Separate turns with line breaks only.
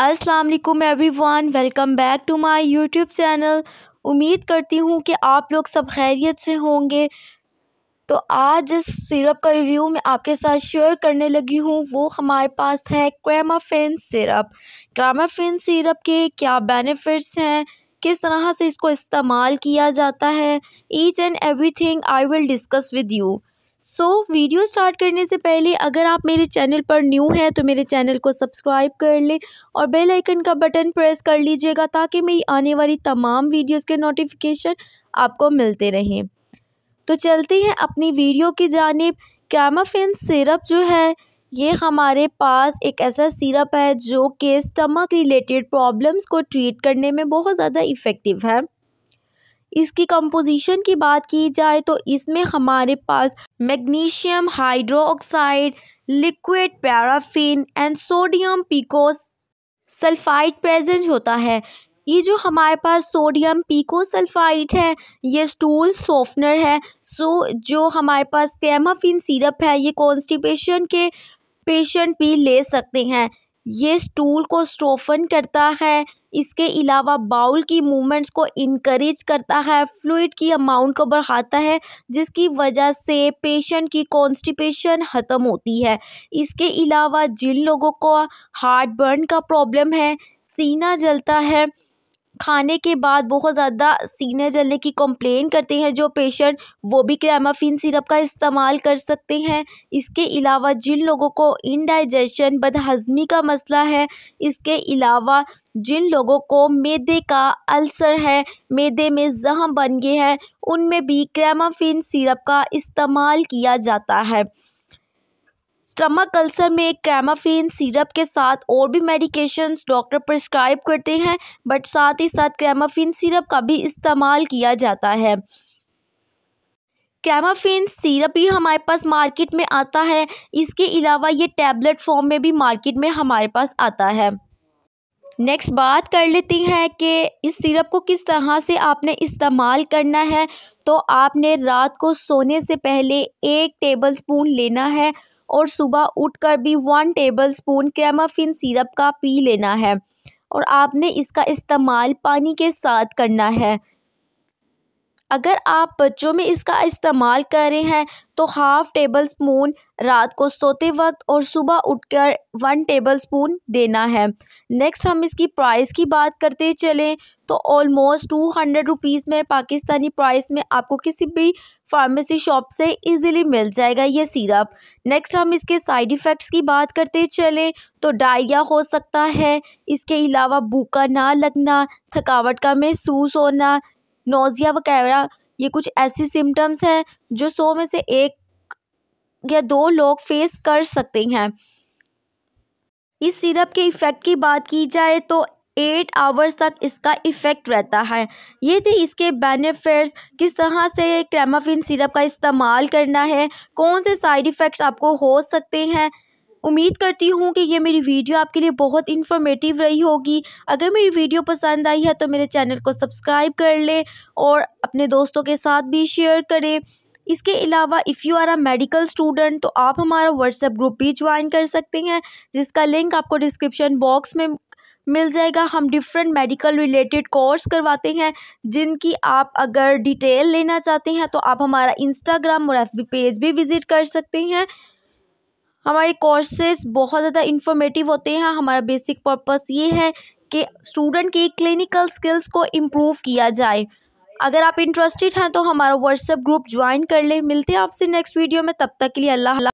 अस्सलाम वालेकुम everyone welcome back to my YouTube channel उम्मीद करती हूँ कि आप लोग सब खैरियत से होंगे तो आज इस सिरप का रिव्यू मैं आपके साथ शेयर करने लगी हूँ वो हमारे पास है क्रेमाफिन सिरप क्रेमाफिन सिरप के क्या बेनिफिट्स हैं किस तरह से इसको इस्तेमाल किया जाता है each and thing I will discuss with you so so, video start करने से पहले अगर आप मेरे चैनल पर न्यू हैं तो मेरे चैनल को सब्सक्राइब कर लें और बेल आइकन का बटन प्रेस कर लीजिएगा ताकि मेरी आने वाली तमाम वीडियोस के नोटिफिकेशन आपको मिलते रहें तो चलते हैं अपनी वीडियो की जानब क्रामाफिन सिरप जो है ये हमारे पास एक ऐसा सिरप है जो कि स्टमक रिलेटेड प्रॉब्लम्स को ट्रीट करने में बहुत ज़्यादा इफ़ेक्टिव है इसकी कंपोजिशन की बात की जाए तो इसमें हमारे पास magnesium hydroxide liquid paraffin and sodium pico sulphide present होता है ये जो हमारे पास सोडियम पीको सल्फाइड है ये स्टूल सॉफ्टनर है सो जो हमारे पास कैमाफिन सिरप है ये कॉन्स्टिपेशन के पेशेंट भी ले सकते हैं ये स्टूल को स्टोफन करता है इसके अलावा बाउल की मूवमेंट्स को इनक्रेज करता है फ्लूड की अमाउंट को बढ़ाता है जिसकी वजह से पेशेंट की कॉन्स्टिपेशन ख़त्म होती है इसके अलावा जिन लोगों को हार्ट बर्न का प्रॉब्लम है सीना जलता है खाने के बाद बहुत ज़्यादा सीने जलने की कंप्लेन करते हैं जो पेशेंट वो भी क्रैमाफिन सिरप का इस्तेमाल कर सकते हैं इसके अलावा जिन लोगों को इनडाइजेशन बदहज़मी का मसला है इसके अलावा जिन लोगों को मैदे का अल्सर है मैदे में जहम बन गए हैं उनमें भी क्रैमाफिन सिरप का इस्तेमाल किया जाता है स्टमक अल्सर में क्रेमाफिन सिरप के साथ और भी मेडिकेशंस डॉक्टर प्रिस्क्राइब करते हैं बट साथ ही साथ क्रेमाफिन सिरप का भी इस्तेमाल किया जाता है क्रेमाफिन सिरप भी हमारे पास मार्केट में आता है इसके अलावा ये टैबलेट फॉर्म में भी मार्केट में हमारे पास आता है नेक्स्ट बात कर लेती हैं कि इस सिरप को किस तरह से आपने इस्तेमाल करना है तो आपने रात को सोने से पहले एक टेबल स्पून लेना है और सुबह उठकर भी वन टेबलस्पून क्रेमाफिन सिरप का पी लेना है और आपने इसका इस्तेमाल पानी के साथ करना है अगर आप बच्चों में इसका इस्तेमाल कर रहे हैं तो हाफ़ टेबल स्पून रात को सोते वक्त और सुबह उठकर वन टेबल स्पून देना है नेक्स्ट हम इसकी प्राइस की बात करते चलें तो ऑलमोस्ट टू हंड्रेड रुपीज़ में पाकिस्तानी प्राइस में आपको किसी भी फार्मेसी शॉप से इजीली मिल जाएगा ये सिरप नेक्स्ट हम इसके साइड इफ़ेक्ट्स की बात करते चलें तो डायरिया हो सकता है इसके अलावा भूखा ना लगना थकावट का महसूस होना नोज़िया वगैरह ये कुछ ऐसी सिम्टम्स हैं जो सौ में से एक या दो लोग फेस कर सकते हैं इस सिरप के इफ़ेक्ट की बात की जाए तो एट आवर्स तक इसका इफ़ेक्ट रहता है ये थे इसके बेनिफिट्स किस तरह से क्रेमाफिन सिरप का इस्तेमाल करना है कौन से साइड इफ़ेक्ट्स आपको हो सकते हैं उम्मीद करती हूँ कि ये मेरी वीडियो आपके लिए बहुत इन्फॉर्मेटिव रही होगी अगर मेरी वीडियो पसंद आई है तो मेरे चैनल को सब्सक्राइब कर लें और अपने दोस्तों के साथ भी शेयर करें इसके अलावा if you are a medical student तो आप हमारा व्हाट्सएप ग्रुप भी ज्वाइन कर सकते हैं जिसका लिंक आपको डिस्क्रिप्शन बॉक्स में मिल जाएगा हम डिफरेंट मेडिकल रिलेटेड कोर्स करवाते हैं जिनकी आप अगर डिटेल लेना चाहते हैं तो आप हमारा इंस्टाग्राम और एफ पेज भी विज़िट कर सकते हैं हमारे कोर्सेज बहुत ज़्यादा इन्फॉर्मेटिव होते हैं हमारा बेसिक पर्पस ये है कि स्टूडेंट की क्लिनिकल स्किल्स को इम्प्रूव किया जाए अगर आप इंटरेस्टेड हैं तो हमारा व्हाट्सएप ग्रुप ज्वाइन कर लें मिलते हैं आपसे नेक्स्ट वीडियो में तब तक के लिए अल्लाह